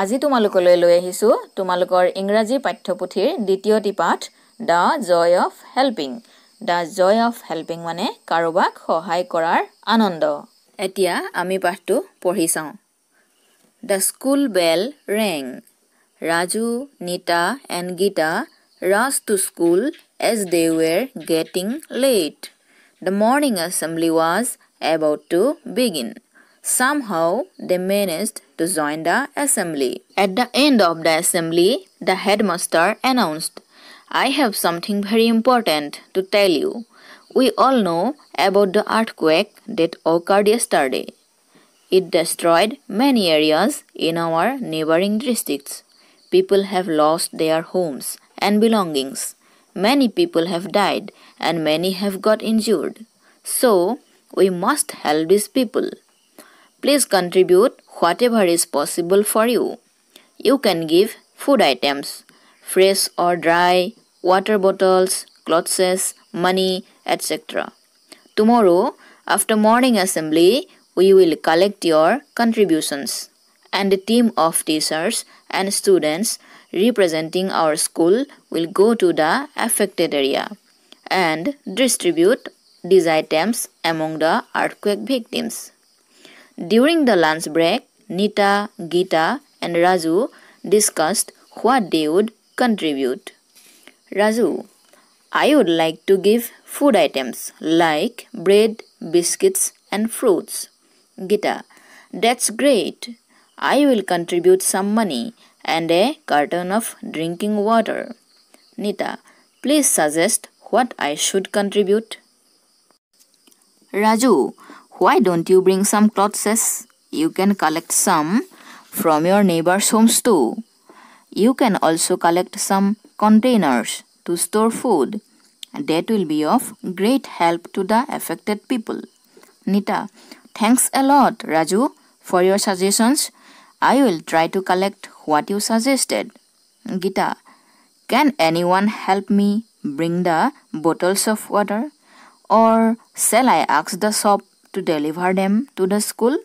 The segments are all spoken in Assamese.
আজি তোমালোকলৈ লৈ আহিছোঁ তোমালোকৰ ইংৰাজী পাঠ্যপুথিৰ দ্বিতীয়টি পাঠ the joy of helping the joy of helping মানে কাৰোবাক সহায় কৰাৰ আনন্দ এতিয়া আমি পাঠটো পঢ়ি চাওঁ the school bell rang Raju Nita and Gita ran to school as they were getting late the morning assembly was about to begin Somehow, they managed to join the assembly. At the end of the assembly, the headmaster announced, I have something very important to tell you. We all know about the earthquake that occurred yesterday. It destroyed many areas in our neighboring districts. People have lost their homes and belongings. Many people have died and many have got injured. So, we must help these people. Please contribute whatever is possible for you. You can give food items, fresh or dry, water bottles, clothes, money, etc. Tomorrow, after morning assembly, we will collect your contributions and a team of teachers and students representing our school will go to the affected area and distribute these items among the earthquake victims. During the lunch break, Nita, Gita, and Raju discussed what they would contribute. Raju, I would like to give food items like bread, biscuits, and fruits. Gita, that's great. I will contribute some money and a carton of drinking water. Nita, please suggest what I should contribute. Raju, why don't you bring some clothes? You can collect some from your neighbor's homes too. You can also collect some containers to store food. That will be of great help to the affected people. Nita, thanks a lot, Raju, for your suggestions. I will try to collect what you suggested. Gita, can anyone help me bring the bottles of water? Or shall I ask the shop to deliver them to the school?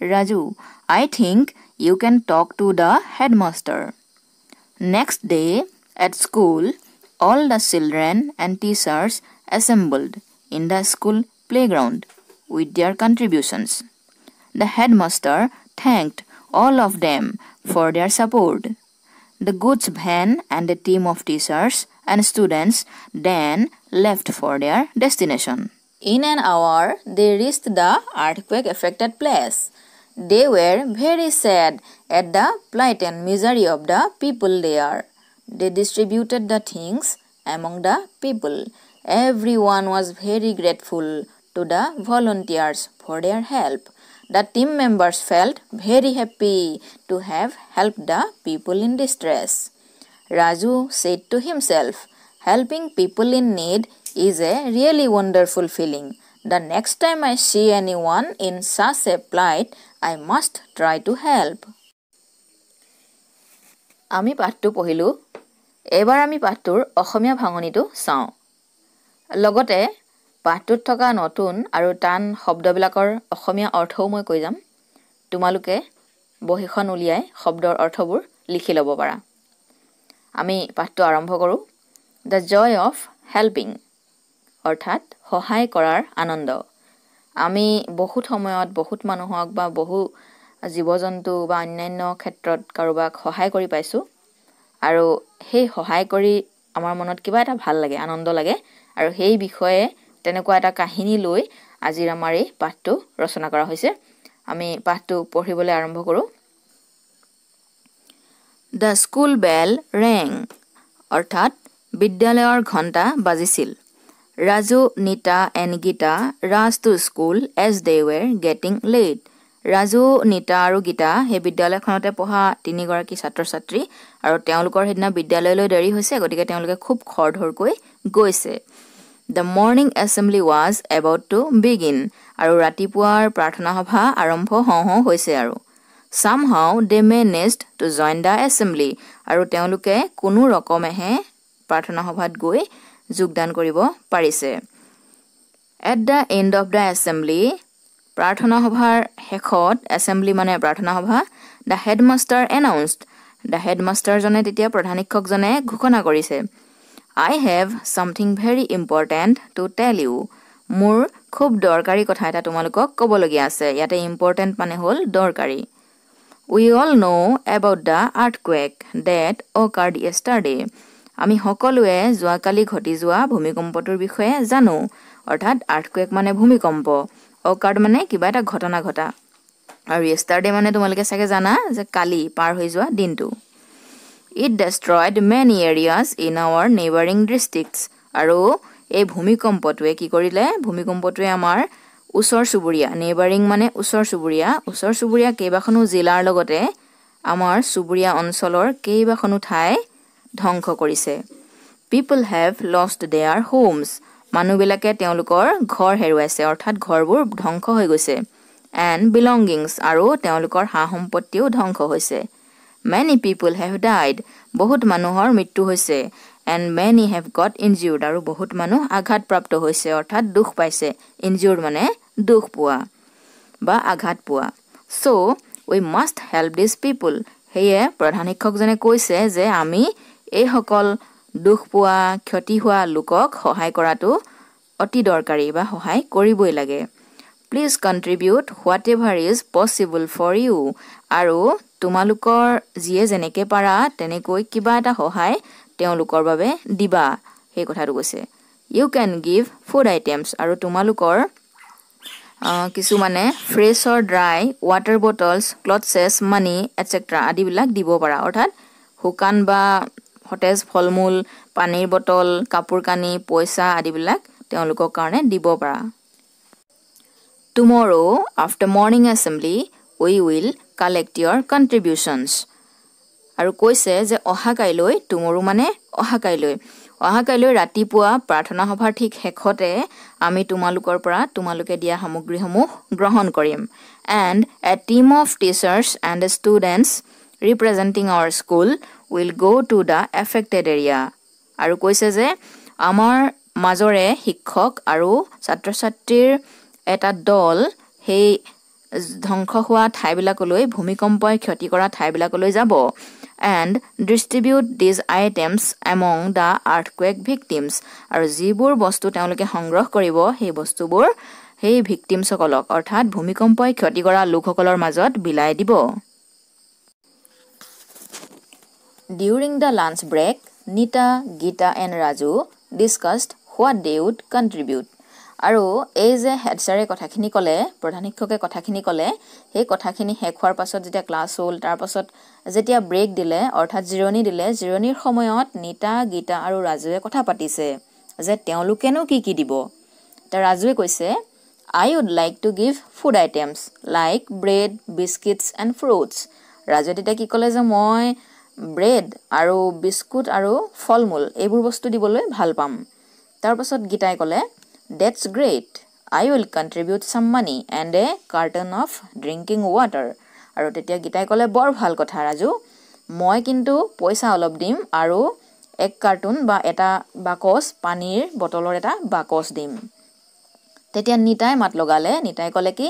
Raju, I think you can talk to the headmaster. Next day, at school, all the children and teachers assembled in the school playground with their contributions. The headmaster thanked all of them for their support. The goods van and the team of teachers and students then left for their destination. In an hour, they reached the earthquake affected place. They were very sad at the plight and misery of the people there. They distributed the things among the people. Everyone was very grateful to the volunteers for their help. The team members felt very happy to have helped the people in distress. Raju said to himself, helping people in need is a really wonderful feeling. The next time I see anyone in such a plight, I must try to help. আমি পাঠটো পঢ়িলোঁ এইবাৰ আমি পাঠটোৰ অসমীয়া ভাঙনিটো চাওঁ লগতে পাঠটোত থকা নতুন আৰু টান শব্দবিলাকৰ অসমীয়া অৰ্থও মই কৈ যাম তোমালোকে বহীখন উলিয়াই শব্দৰ অৰ্থবোৰ লিখি ল'ব পাৰা আমি পাঠটো আৰম্ভ কৰোঁ দ্য জয় অফ হেল্পিং অৰ্থাৎ সহায় কৰাৰ আনন্দ আমি বহুত সময়ত বহুত মানুহক বা বহু জীৱ জন্তু বা অন্যান্য ক্ষেত্ৰত কাৰোবাক সহায় কৰি পাইছোঁ আৰু সেই সহায় কৰি আমাৰ মনত কিবা এটা ভাল লাগে আনন্দ লাগে আৰু সেই বিষয়ে তেনেকুৱা এটা কাহিনী লৈ আজিৰ আমাৰ এই পাঠটো ৰচনা কৰা হৈছে আমি পাঠটো পঢ়িবলৈ আৰম্ভ কৰোঁ দ্য স্কুল বেল ৰেং অৰ্থাৎ বিদ্যালয়ৰ ঘণ্টা বাজিছিল Raju Nita and Gita ran to school as they were getting late Raju Nita আৰু গীতা সেই বিদ্যালয়খনতে পঢ়া তিনিগৰাকী ছাত্ৰ ছাত্ৰী আৰু তেওঁলোকৰ সেইদিনা বিদ্যালয়লৈ দেৰি হৈছে গতিকে তেওঁলোকে খুব খৰধৰকৈ গৈছে the morning assembly was about to begin আৰু ৰাতিপুৱাৰ প্ৰাৰ্থনা সভা আৰম্ভ হওঁ হওঁ হৈছে আৰু somehow they managed to join the assembly আৰু তেওঁলোকে কোনো ৰকমেহে প্ৰাৰ্থনা সভাত গৈ যোগদান কৰিব পাৰিছে at the end of the assembly প্ৰাৰ্থনা সভাৰ শেষত এছেম্বলি মানে প্ৰাৰ্থনা সভা দ্য হেডমাষ্টাৰ এনাউন্সড দ্য হেডমাষ্টাৰজনে তেতিয়া প্ৰধান শিক্ষকজনে ঘোষণা কৰিছে I have something very important to tell you মোৰ খুব দৰকাৰী কথা এটা তোমালোকক ক'বলগীয়া আছে ইয়াতে ইম্পৰ্টেণ্ট মানে হ'ল দৰকাৰী we all know' about the earthquake that occurred yesterday' আমি সকলোৱে যোৱাকালি ঘটি যোৱা ভূমিকম্পটোৰ বিষয়ে জানো অৰ্থাৎ আৰ্থকুৱেক মানে ভূমিকম্প অকাৰ্ড মানে কিবা এটা ঘটনা ঘটা আৰু ডে' মানে তোমালোকে চাগে জানা যে কালি পাৰ হৈ যোৱা দিনটো it destroyed many areas in our neighbouring districts আৰু এই ভূমিকম্পটোৱে কি কৰিলে ভূমিকম্পটোৱে আমাৰ ওচৰ চুবুৰীয়া নেইবাৰিং মানে ওচৰ চুবুৰীয়া ওচৰ চুবুৰীয়া কেইবাখনো জিলাৰ লগতে আমাৰ চুবুৰীয়া অঞ্চলৰ কেইবাখনো ঠাই ধ্বংস কৰিছে people have lost their homes মানুহবিলাকে তেওঁলোকৰ ঘৰ হেৰুৱাইছে অৰ্থাৎ ঘৰবোৰ ধ্বংস হৈ গৈছে এণ্ড বিলংগিংছ আৰু তেওঁলোকৰ সা সম্পত্তিও ধ্বংস হৈছে মেনি পিপুল হেভ ডাইড বহুত মানুহৰ মৃত্যু হৈছে and many have got injured আৰু বহুত মানুহ আঘাতপ্ৰাপ্ত হৈছে অৰ্থাৎ দুখ পাইছে ইনজিউৰ্ড মানে দুখ পোৱা বা আঘাত পোৱা চ' উই মাষ্ট হেল্প দিছ পিপুল সেয়ে প্ৰধান শিক্ষকজনে কৈছে যে আমি এইসকল দুখ পোৱা ক্ষতি হোৱা লোকক সহায় কৰাটো অতি দৰকাৰী বা সহায় কৰিবই লাগে please contribute whatever is possible for you আৰু তোমালোকৰ যিয়ে যেনেকৈ পাৰা তেনেকৈ কিবা এটা সহায় তেওঁলোকৰ বাবে দিবা সেই কথাটো কৈছে you can give food items আৰু তোমালোকৰ কিছুমানে fresh or dry water bottles clothes money etcetera আদিবিলাক দিব পাৰা অৰ্থাৎ শুকান বা সতেজ ফল মূল পানীৰ বটল কাপোৰ কানি পইচা আদিবিলাক তেওঁলোকৰ কাৰণে দিব পাৰা tomorrow' after morning assembly we will collect your contributions আৰু কৈছে যে অহা কাইলৈ টুমৰো মানে অহা কাইলৈ অহা কাইলৈ ৰাতিপুৱা প্ৰাৰ্থনা সভাৰ ঠিক শেষতে আমি তোমালোকৰ পৰা তোমালোকে দিয়া সামগ্ৰীসমূহ গ্ৰহণ কৰিম and a team of teachers and students representing our school will go' to the affected area আৰু কৈছে যে আমাৰ মাজৰে শিক্ষক আৰু ছাত্ৰ ছাত্ৰীৰ এটা দল সেই ধ্বংস হোৱা ঠাইবিলাকলৈ ভূমিকম্পই ক্ষতি কৰা ঠাইবিলাকলৈ যাব and distribute these items among the earthquake victims আৰু যিবোৰ বস্তু তেওঁলোকে সংগ্ৰহ কৰিব সেই বস্তুবোৰ সেই ভিক্টিমছসকলক অৰ্থাৎ ভূমিকম্পই ক্ষতি কৰা লোকসকলৰ মাজত বিলাই দিব during the lunch break Nita Gita and Raju discussed what they would contribute আৰু এই যে হেড ছাৰে কথাখিনি ক'লে প্ৰধান শিক্ষকে কথাখিনি ক'লে সেই কথাখিনি শেষ হোৱাৰ পাছত যেতিয়া ক্লাছ হ'ল তাৰপাছত যেতিয়া ব্ৰেক দিলে অৰ্থাৎ জিৰণি দিলে জিৰণিৰ সময়ত নীতা গীতা আৰু ৰাজুৱে কথা পাতিছে যে তেওঁলোকেনো কি কি দিব এতিয়া ৰাজুৱে কৈছে I would like to give food items like bread biscuits and fruits ৰাজুৱে তেতিয়া কি ক'লে যে মই ব্ৰেড আৰু বিস্কুট আৰু ফল মূল এইবোৰ বস্তু দিবলৈ ভাল পাম তাৰপাছত গীতাই ক'লে that's great I will contribute some money and a carton of drinking water আৰু তেতিয়া গীতাই ক'লে বৰ ভাল কথা ৰাজু মই কিন্তু পইচা অলপ দিম আৰু এক কাৰ্টুন বা এটা বাকচ পানীৰ বটলৰ এটা বাকচ দিম তেতিয়া নিতাই মাত লগালে নিতাই ক'লে কি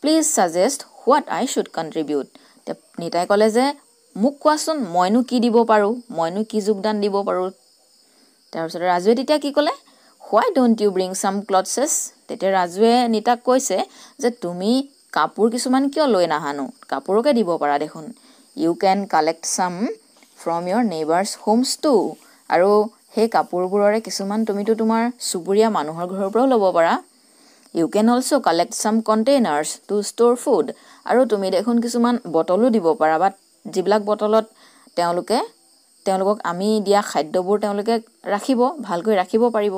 please suggest what I should contribute নিতাই ক'লে যে মোক কোৱাচোন মইনো কি দিব পাৰোঁ মইনো কি যোগদান দিব পাৰোঁ তাৰপিছতে ৰাজুৱে তেতিয়া কি ক'লে হোৱাই ডোণ্ট ইউ ব্ৰিং চাম ক্লথছেছ তেতিয়া ৰাজুৱে নিতাক কৈছে যে তুমি কাপোৰ কিছুমান কিয় লৈ নাহানো কাপোৰকে দিব পাৰা দেখোন you can collect some from your neighbours হোমছটো আৰু সেই কাপোৰবোৰৰে কিছুমান তুমিতো তোমাৰ চুবুৰীয়া মানুহৰ ঘৰৰ পৰাও ল'ব পাৰা ইউ কেন অলছ' কালেক্ট চাম কণ্টেইনাৰ্ছ টু ষ্ট'ৰ ফুড আৰু তুমি দেখোন কিছুমান বটলো দিব পাৰা বা যিবিলাক বটলত তেওঁলোকে তেওঁলোকক আমি দিয়া খাদ্যবোৰ তেওঁলোকে ৰাখিব ভালকৈ ৰাখিব পাৰিব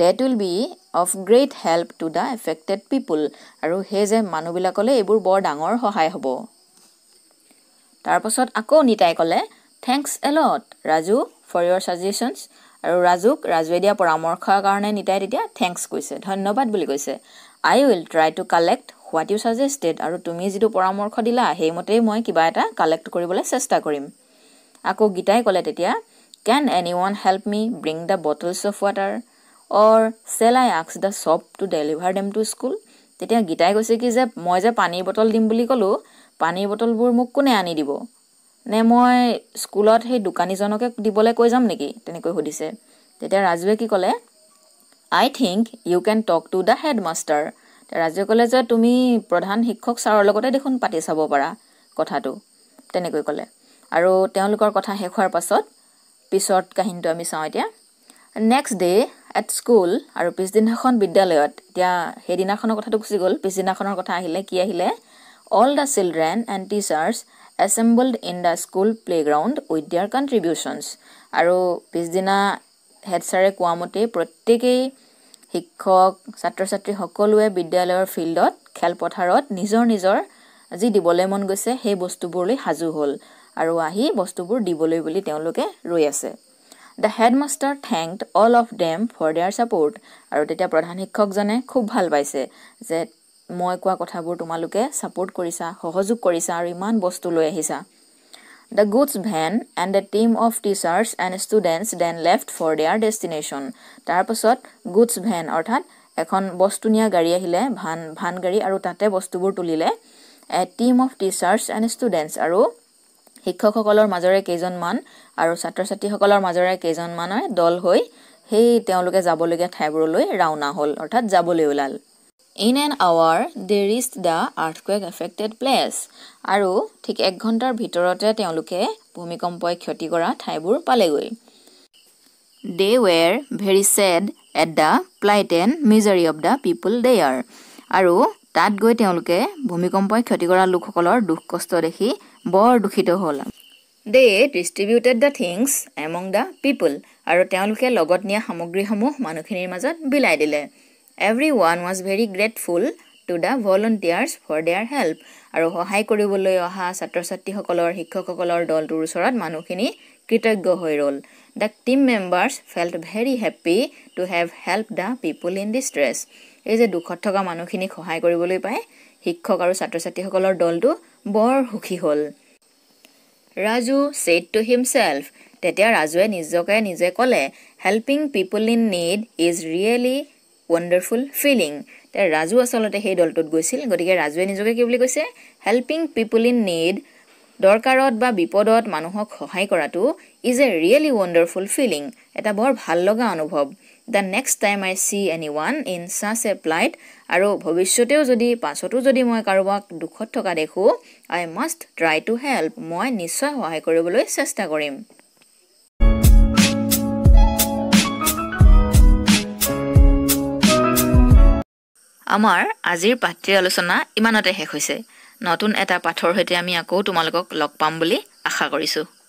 that will be of great help to the affected people আৰু সেই যে মানুহবিলাকলৈ এইবোৰ বৰ ডাঙৰ সহায় হ'ব তাৰপাছত আকৌ নিতাই ক'লে thanks a lot Raju for your suggestions আৰু ৰাজুক ৰাজুৱে দিয়া পৰামৰ্শৰ কাৰণে নিতাই তেতিয়া থেংকছ কৈছে ধন্যবাদ বুলি কৈছে I will try to collect what you suggested আৰু তুমি যিটো পৰামৰ্শ দিলা সেইমতেই মই কিবা এটা কালেক্ট কৰিবলৈ চেষ্টা কৰিম আকৌ গীতাই ক'লে তেতিয়া কেন any one help me bring the bottles of water or cell I আক্স the chop two deliver dam to school তেতিয়া গীতাই কৈছে কি যে মই যে পানীৰ বটল দিম বুলি ক'লোঁ পানীৰ বটলবোৰ মোক কোনে আনি দিব নে মই স্কুলত সেই দোকানীজনকে দিবলৈ কৈ যাম নেকি তেনেকৈ সুধিছে তেতিয়া ৰাজুৱে কি ক'লে I think you can talk to the headmaster ৰাজ্য ক'লে যে তুমি প্ৰধান শিক্ষক ছাৰৰ লগতে দেখোন পাতি চাব পাৰা কথাটো তেনেকৈ ক'লে আৰু তেওঁলোকৰ কথা শেষ হোৱাৰ পাছত পিছত কাহিনীটো আমি চাওঁ এতিয়া নেক্সট ডে এট স্কুল আৰু পিছদিনাখন বিদ্যালয়ত এতিয়া সেইদিনাখনৰ কথাটো গুচি গ'ল পিছদিনাখনৰ কথা আহিলে কি আহিলে all the children and teachers assembled in the school playground with their contributions আৰু পিছদিনা হেড ছাৰে কোৱা মতেই প্ৰত্যেকেই শিক্ষক ছাত্ৰ ছাত্ৰী সকলোৱে বিদ্যালয়ৰ ফিল্ডত খেলপথাৰত নিজৰ নিজৰ যি দিবলৈ মন গৈছে সেই বস্তুবোৰলৈ সাজু হ'ল আৰু আহি বস্তুবোৰ দিবলৈ বুলি তেওঁলোকে ৰৈ আছে the headmaster thank all of them for their support আৰু তেতিয়া প্ৰধান শিক্ষকজনে খুব ভাল পাইছে যে মই কোৱা কথাবোৰ তোমালোকে ছাপৰ্ট কৰিছা সহযোগ কৰিছা আৰু ইমান বস্তু লৈ আহিছা The goods van and a team of teachers and students then left for their destination. Tarpasot, goods van or tat, econ bostunia garihile, van, van gari arutate bostuburtulile, a team of teachers and students aru, hikokokolor mazore kazon man, aru satrasati hokolor mazore kazon mana, dolhoi, he teoluke zabolugat habrului, rauna hol, or tat zabolulal. In an hour there is the earthquake affected place আৰু ঠিক এক ঘণ্টাৰ ভিতৰতে তেওঁলোকে ভূমিকম্পই ক্ষতি কৰা ঠাইবোৰ পালেগৈ they were very sad at the plight and misery of the people they are আৰু তাত গৈ তেওঁলোকে ভূমিকম্পই ক্ষতি কৰা লোকসকলৰ দুখ কষ্ট দেখি বৰ দূষিত হ'ল they distributed the things among the people আৰু তেওঁলোকে লগত নিয়া সামগ্ৰীসমূহ মানুহখিনিৰ মাজত বিলাই দিলে everyone was very grateful to the volunteers for their help আৰু সহায় কৰিবলৈ অহা ছাত্ৰ ছাত্ৰীসকলৰ শিক্ষকসকলৰ দলটোৰ ওচৰত মানুহখিনি কৃতজ্ঞ হৈ ৰ'ল the team members felt very happy to have help the people in distress এই যে দুখত থকা মানুহখিনিক সহায় কৰিবলৈ পায় শিক্ষক আৰু ছাত্ৰ ছাত্ৰীসকলৰ দলটো বৰ সুখী হ'ল ৰাজু ছেড টু হিমছেল্ফ তেতিয়া ৰাজুৱে নিজকে নিজে ক'লে helping people in need is really wonderful feeling তে ৰাজু আচলতে সেই দলটোত গৈছিল গতিকে ৰাজুৱে নিজকে কি বুলি কৈছে হেল্পিং পিপুল ইন নীড দৰকাৰত বা বিপদত মানুহক সহায় কৰাটো is a really wonderful feeling এটা বৰ ভাল লগা অনুভৱ the next time I see এনি ওৱান ইন চাচ এ প্লাইট আৰু ভৱিষ্যতেও যদি পাছতো যদি মই কাৰোবাক দুখত থকা দেখোঁ I must try to help মই নিশ্চয় সহায় কৰিবলৈ চেষ্টা কৰিম আমাৰ আজিৰ পাত্ৰীৰ আলোচনা ইমানতে শেষ হৈছে নতুন এটা পাঠৰ সৈতে আমি আকৌ তোমালোকক লগ পাম বুলি আশা কৰিছোঁ